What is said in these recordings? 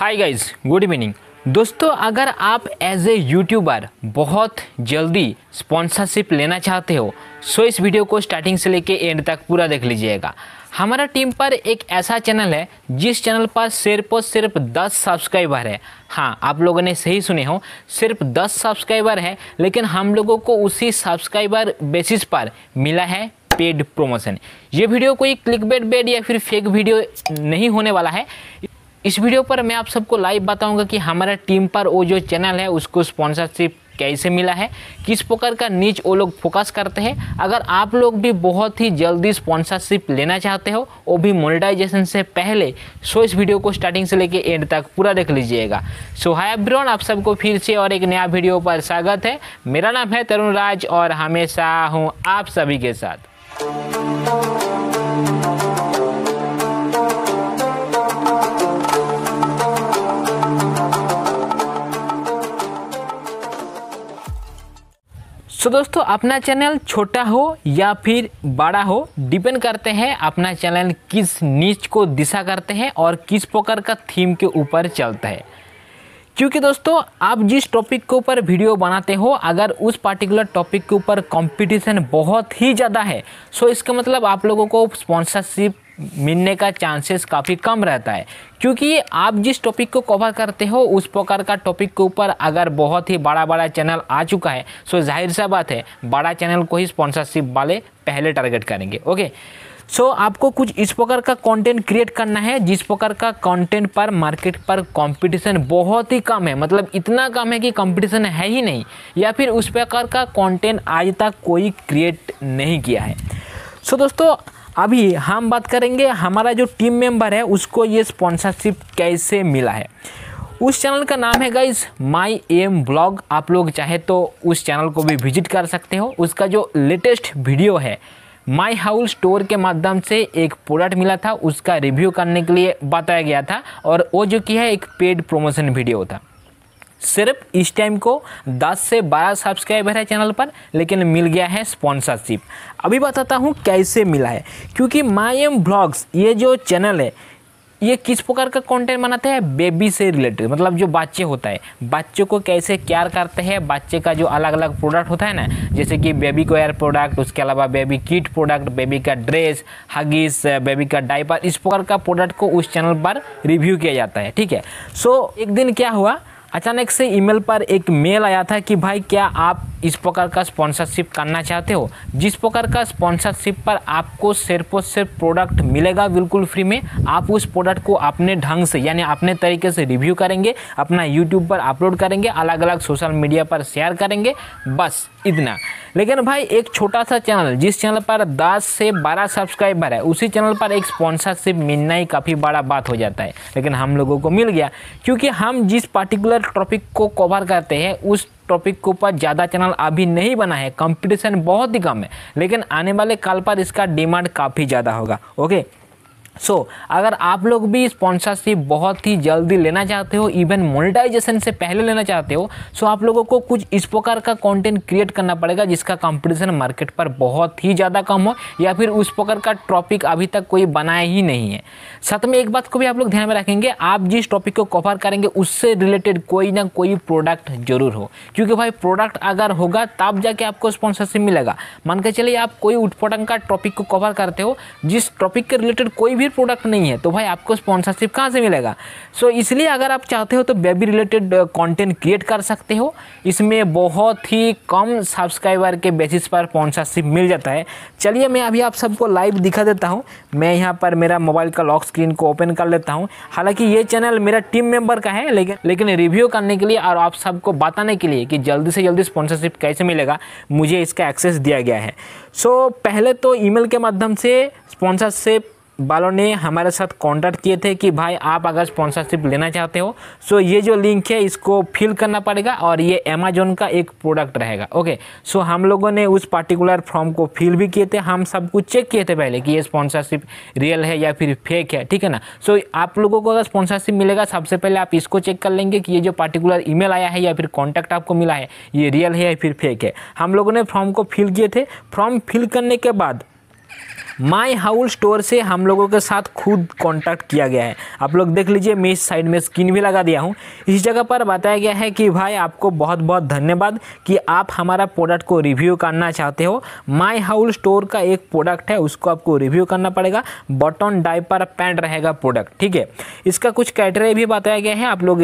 hi guys good evening दोस्तों अगर आप एज ए यूट्यूबर बहुत जल्दी स्पॉन्सरशिप लेना चाहते हो सो इस वीडियो को स्टार्टिंग से लेके एंड तक पूरा देख लीजिएगा हमारा टीम पर एक ऐसा चैनल है जिस चैनल पर सिर्फ और सिर्फ 10 सब्सक्राइबर है हाँ आप लोगों ने सही सुने हो सिर्फ 10 सब्सक्राइबर है लेकिन हम लोगों को उसी सब्सक्राइबर बेसिस पर मिला है पेड प्रमोशन ये वीडियो कोई क्लिक बेड या फिर फेक वीडियो नहीं होने वाला है इस वीडियो पर मैं आप सबको लाइव बताऊंगा कि हमारा टीम पर वो जो चैनल है उसको स्पॉन्सरशिप कैसे मिला है किस प्रकार का नीच वो लोग फोकस करते हैं अगर आप लोग भी बहुत ही जल्दी स्पॉन्सरशिप लेना चाहते हो वो भी मोनिटाइजेशन से पहले सो इस वीडियो को स्टार्टिंग से लेके एंड तक पूरा देख लीजिएगा सो हाय एवरीवन आप सबको फिर से और एक नया वीडियो पर स्वागत है मेरा नाम है तरुण राज और हमेशा हूँ आप सभी के साथ तो दोस्तों अपना चैनल छोटा हो या फिर बड़ा हो डिपेंड करते हैं अपना चैनल किस नीच को दिशा करते हैं और किस प्रकार का थीम के ऊपर चलता है क्योंकि दोस्तों आप जिस टॉपिक के ऊपर वीडियो बनाते हो अगर उस पार्टिकुलर टॉपिक के ऊपर कंपटीशन बहुत ही ज़्यादा है सो इसका मतलब आप लोगों को स्पॉन्सरशिप मिलने का चांसेस काफ़ी कम रहता है क्योंकि आप जिस टॉपिक को कवर करते हो उस प्रकार का टॉपिक के ऊपर अगर बहुत ही बड़ा बड़ा चैनल आ चुका है सो तो जाहिर सा बात है बड़ा चैनल को ही स्पॉन्सरशिप वाले पहले टारगेट करेंगे ओके सो so, आपको कुछ इस प्रकार का कंटेंट क्रिएट करना है जिस प्रकार का कंटेंट पर मार्केट पर कंपटीशन बहुत ही कम है मतलब इतना कम है कि कंपटीशन है ही नहीं या फिर उस प्रकार का कंटेंट आज तक कोई क्रिएट नहीं किया है सो so, दोस्तों अभी हम बात करेंगे हमारा जो टीम मेंबर है उसको ये स्पॉन्सरशिप कैसे मिला है उस चैनल का नाम है गाइज माई एम ब्लॉग आप लोग चाहे तो उस चैनल को भी विजिट कर सकते हो उसका जो लेटेस्ट वीडियो है माई हाउल स्टोर के माध्यम से एक प्रोडक्ट मिला था उसका रिव्यू करने के लिए बताया गया था और वो जो कि है एक पेड प्रमोशन वीडियो था सिर्फ इस टाइम को 10 से 12 सब्सक्राइबर है चैनल पर लेकिन मिल गया है स्पॉन्सरशिप अभी बताता हूँ कैसे मिला है क्योंकि माई एम ब्लॉग्स ये जो चैनल है ये किस प्रकार का कंटेंट बनाते हैं बेबी से रिलेटेड मतलब जो बच्चे होता है बच्चों को कैसे केयर करते हैं बच्चे का जो अलग अलग प्रोडक्ट होता है ना जैसे कि बेबी कोयर प्रोडक्ट उसके अलावा बेबी किट प्रोडक्ट बेबी का ड्रेस हगीस बेबी का डाइपर इस प्रकार का प्रोडक्ट को उस चैनल पर रिव्यू किया जाता है ठीक है सो so, एक दिन क्या हुआ अचानक से ईमेल पर एक मेल आया था कि भाई क्या आप इस प्रकार का स्पॉन्सरशिप करना चाहते हो जिस प्रकार का स्पॉन्सरशिप पर आपको सिर्फ और सिर्फ प्रोडक्ट मिलेगा बिल्कुल फ्री में आप उस प्रोडक्ट को अपने ढंग से यानी अपने तरीके से रिव्यू करेंगे अपना यूट्यूब पर अपलोड करेंगे अलग अलग सोशल मीडिया पर शेयर करेंगे बस इतना लेकिन भाई एक छोटा सा चैनल जिस चैनल पर 10 से 12 सब्सक्राइबर है उसी चैनल पर एक स्पॉन्सरशिप मिलना ही काफ़ी बड़ा बात हो जाता है लेकिन हम लोगों को मिल गया क्योंकि हम जिस पर्टिकुलर टॉपिक को कवर करते हैं उस टॉपिक के ऊपर ज़्यादा चैनल अभी नहीं बना है कंपटीशन बहुत ही कम है लेकिन आने वाले काल पर इसका डिमांड काफ़ी ज़्यादा होगा ओके सो so, अगर आप लोग भी स्पॉन्सरशिप बहुत ही जल्दी लेना चाहते हो इवन मोनेटाइजेशन से पहले लेना चाहते हो सो so आप लोगों को कुछ इस प्रकार का कंटेंट क्रिएट करना पड़ेगा जिसका कंपटीशन मार्केट पर बहुत ही ज़्यादा कम हो या फिर उस प्रकार का टॉपिक अभी तक कोई बनाया ही नहीं है साथ में एक बात को भी आप लोग ध्यान में रखेंगे आप जिस टॉपिक को कवर करेंगे उससे रिलेटेड कोई ना कोई प्रोडक्ट जरूर हो क्योंकि भाई प्रोडक्ट अगर होगा तब जाके आपको स्पॉन्सरशिप मिलेगा मान के चलिए आप कोई उठपटंग का टॉपिक को कवर करते हो जिस टॉपिक के रिलेटेड कोई भी प्रोडक्ट नहीं है तो भाई आपको स्पॉन्सरशिप कहाँ से मिलेगा सो so, इसलिए अगर आप चाहते हो तो बेबी रिलेटेड कंटेंट क्रिएट कर सकते हो इसमें बहुत ही कम सब्सक्राइबर के बेसिस पर स्पॉन्सरशिप मिल जाता है चलिए मैं अभी आप सबको लाइव दिखा देता हूँ मैं यहाँ पर मेरा मोबाइल का लॉक स्क्रीन को ओपन कर लेता हूँ हालाँकि ये चैनल मेरा टीम मेम्बर का है लेकिन लेकिन रिव्यू करने के लिए और आप सबको बताने के लिए कि जल्दी से जल्दी स्पॉन्सरशिप कैसे मिलेगा मुझे इसका एक्सेस दिया गया है सो so, पहले तो ईमेल के माध्यम से स्पॉन्सरशिप वालों ने हमारे साथ कॉन्टैक्ट किए थे कि भाई आप अगर स्पॉन्सरशिप लेना चाहते हो सो ये जो लिंक है इसको फिल करना पड़ेगा और ये अमेजोन का एक प्रोडक्ट रहेगा ओके सो हम लोगों ने उस पार्टिकुलर फॉर्म को फिल भी किए थे हम सब कुछ चेक किए थे पहले कि ये स्पॉन्सरशिप रियल है या फिर फेक है ठीक है ना सो आप लोगों को अगर स्पॉन्सरशिप मिलेगा सबसे पहले आप इसको चेक कर लेंगे कि ये जो पार्टिकुलर ई आया है या फिर कॉन्टैक्ट आपको मिला है ये रियल है या फिर फेक है हम लोगों ने फॉर्म को फिल किए थे फॉर्म फिल करने के बाद माई हाउल स्टोर से हम लोगों के साथ खुद कांटेक्ट किया गया है आप लोग देख लीजिए मैं इस साइड में स्क्रीन भी लगा दिया हूँ इस जगह पर बताया गया है कि भाई आपको बहुत बहुत धन्यवाद कि आप हमारा प्रोडक्ट को रिव्यू करना चाहते हो माई हाउल स्टोर का एक प्रोडक्ट है उसको आपको रिव्यू करना पड़ेगा बटन डाइपर पैंट रहेगा प्रोडक्ट ठीक है इसका कुछ क्राइटेरिया भी बताया गया है आप लोग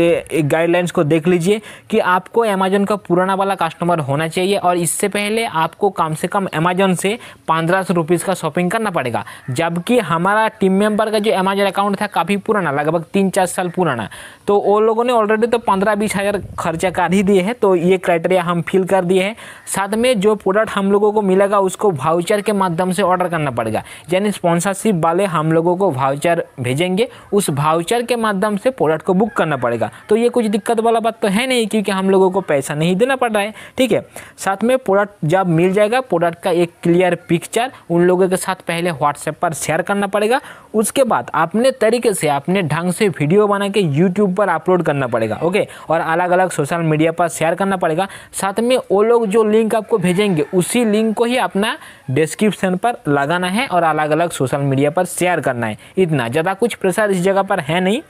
गाइडलाइंस को देख लीजिए कि आपको अमेजोन का पुराना वाला कस्टमर होना चाहिए और इससे पहले आपको कम से कम अमेजोन से पंद्रह सौ का शॉपिंग करना पड़ेगा जबकि हमारा टीम मेंबर का जो अमेजन अकाउंट था काफ़ी पुराना लगभग तीन चार साल पुराना तो वो लोगों ने ऑलरेडी तो पंद्रह बीस हज़ार खर्चा कर ही दिए हैं तो ये क्राइटेरिया हम फिल कर दिए हैं साथ में जो प्रोडक्ट हम लोगों को मिलेगा उसको भाउचर के माध्यम से ऑर्डर करना पड़ेगा यानी स्पॉन्सरशिप वाले हम लोगों को भाउचर भेजेंगे उस भाउचर के माध्यम से प्रोडक्ट को बुक करना पड़ेगा तो ये कुछ दिक्कत वाला बात तो है नहीं क्योंकि हम लोगों को पैसा नहीं देना पड़ रहा है ठीक है साथ में प्रोडक्ट जब मिल जाएगा प्रोडक्ट का एक क्लियर पिक्चर उन लोगों के साथ पहले व्हाट्सएप पर शेयर करना पड़ेगा उसके बाद अपने तरीके से अपने ढंग से वीडियो बना के यूट्यूब पर अपलोड करना पड़ेगा ओके और अलग अलग सोशल मीडिया पर शेयर करना पड़ेगा साथ में वो लोग जो लिंक आपको भेजेंगे उसी लिंक को ही अपना डिस्क्रिप्शन पर लगाना है और अलग अलग सोशल मीडिया पर शेयर करना है इतना ज़्यादा कुछ प्रेशर इस जगह पर है नहीं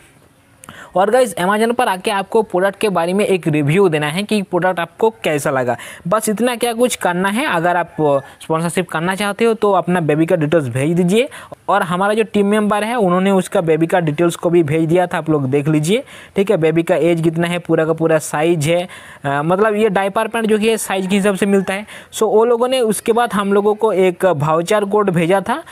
और गाइज अमेजन पर आके आपको प्रोडक्ट के बारे में एक रिव्यू देना है कि प्रोडक्ट आपको कैसा लगा बस इतना क्या कुछ करना है अगर आप स्पॉन्सरशिप करना चाहते हो तो अपना बेबी का डिटेल्स भेज दीजिए और हमारा जो टीम मेंबर है उन्होंने उसका बेबी का डिटेल्स को भी भेज दिया था आप लोग देख लीजिए ठीक है बेबी का एज कितना है पूरा का पूरा साइज है आ, मतलब ये डाइपर पैंट जो कि साइज के हिसाब से मिलता है सो वो लोगों ने उसके बाद हम लोगों को एक भावचार कोड भेजा था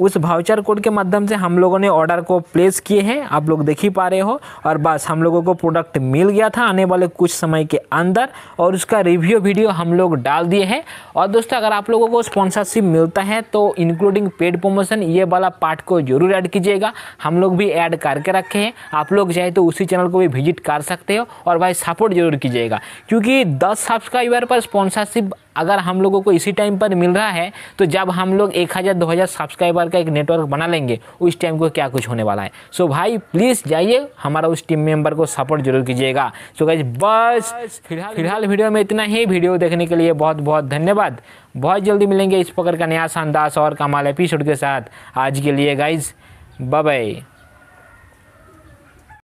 उस भाउचर कोड के माध्यम से हम लोगों ने ऑर्डर को प्लेस किए हैं आप लोग देख ही पा रहे हो और बस हम लोगों को प्रोडक्ट मिल गया था आने वाले कुछ समय के अंदर और उसका रिव्यू वीडियो हम लोग डाल दिए हैं और दोस्तों अगर आप लोगों को स्पॉन्सरशिप मिलता है तो इंक्लूडिंग पेड प्रमोशन ये वाला पार्ट को जरूर ऐड कीजिएगा हम लोग भी ऐड करके रखे हैं आप लोग चाहे तो उसी चैनल को भी विजिट कर सकते हो और भाई सपोर्ट जरूर कीजिएगा क्योंकि दस सब्सक्राइबर पर स्पॉन्सरशिप अगर हम लोगों को इसी टाइम पर मिल रहा है तो जब हम लोग एक हज़ार दो हज़ार सब्सक्राइबर का एक नेटवर्क बना लेंगे उस टाइम को क्या कुछ होने वाला है सो so, भाई प्लीज़ जाइए हमारा उस टीम मेंबर को सपोर्ट जरूर कीजिएगा सो गाइज बस फिलहाल फिलहाल वीडियो में इतना ही वीडियो देखने के लिए बहुत बहुत धन्यवाद बहुत जल्दी मिलेंगे इस प्रकार का नया शानदास और कमाल एपिसोड के साथ आज के लिए गाइज बाय